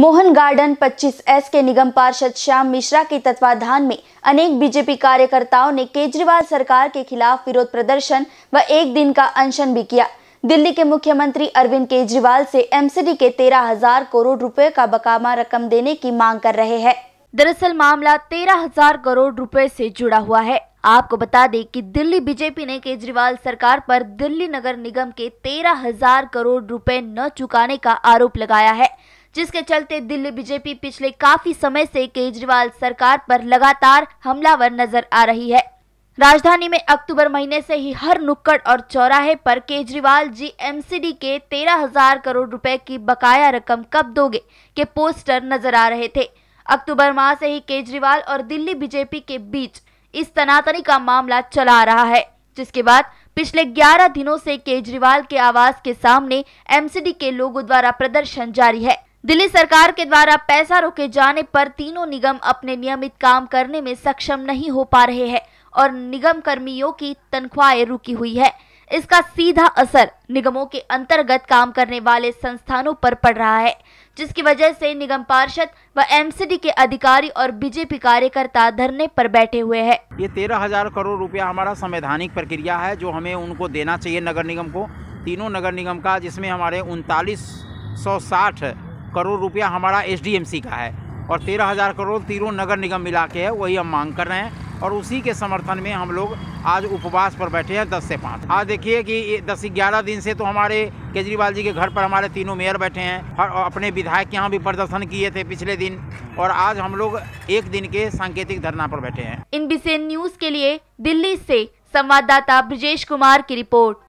Mohan garden 25 S के निगम पार्षद श्याम मिश्रा के तत्वाधान में अनेक बीजेपी कार्यकर्ताओं ने केजरीवाल सरकार के खिलाफ विरोध प्रदर्शन व एक दिन का अनशन भी किया दिल्ली के मुख्यमंत्री अरविंद केजरीवाल से एमसीडी के तेरह हजार करोड़ रुपए का बकामा रकम देने की मांग कर रहे हैं दरअसल मामला तेरह हजार करोड़ रुपए से जुड़ा हुआ है आपको बता दें कि दिल्ली बीजेपी ने केजरीवाल सरकार पर दिल्ली नगर निगम के तेरह हजार करोड़ रुपए न चुकाने का आरोप लगाया है जिसके चलते दिल्ली बीजेपी पिछले काफी समय से केजरीवाल सरकार पर लगातार हमलावर नजर आ रही है राजधानी में अक्टूबर महीने से ही हर नुक्कड़ और चौराहे पर केजरीवाल जी एमसीडी के तेरह हजार करोड़ रुपए की बकाया रकम कब दोगे के पोस्टर नजर आ रहे थे अक्टूबर माह से ही केजरीवाल और दिल्ली बीजेपी के बीच इस तनातनी का मामला चला रहा है जिसके बाद पिछले 11 दिनों से केजरीवाल के आवास के सामने एमसीडी के लोगों द्वारा प्रदर्शन जारी है दिल्ली सरकार के द्वारा पैसा रोके जाने पर तीनों निगम अपने नियमित काम करने में सक्षम नहीं हो पा रहे हैं और निगम कर्मियों की तनख्वाहें रुकी हुई है इसका सीधा असर निगमों के अंतर्गत काम करने वाले संस्थानों पर पड़ रहा है जिसकी वजह से निगम पार्षद व एमसीडी के अधिकारी और बीजेपी कार्यकर्ता धरने पर बैठे हुए हैं ये तेरह हजार करोड़ रुपया हमारा संवैधानिक प्रक्रिया है जो हमें उनको देना चाहिए नगर निगम को तीनों नगर निगम का जिसमें हमारे उनतालीस सौ साठ करोड़ रुपया हमारा एसडीएमसी का है और तेरह हज़ार करोड़ तीनों नगर निगम मिला के है वही हम मांग कर रहे हैं और उसी के समर्थन में हम लोग आज उपवास पर बैठे हैं दस से पाँच आज देखिए कि दस ग्यारह दिन से तो हमारे केजरीवाल जी के घर पर हमारे तीनों मेयर बैठे हैं और अपने विधायक यहाँ भी प्रदर्शन किए थे पिछले दिन और आज हम लोग एक दिन के सांकेतिक धरना पर बैठे हैं इन बीसीएन न्यूज के लिए दिल्ली से संवाददाता ब्रजेश कुमार की रिपोर्ट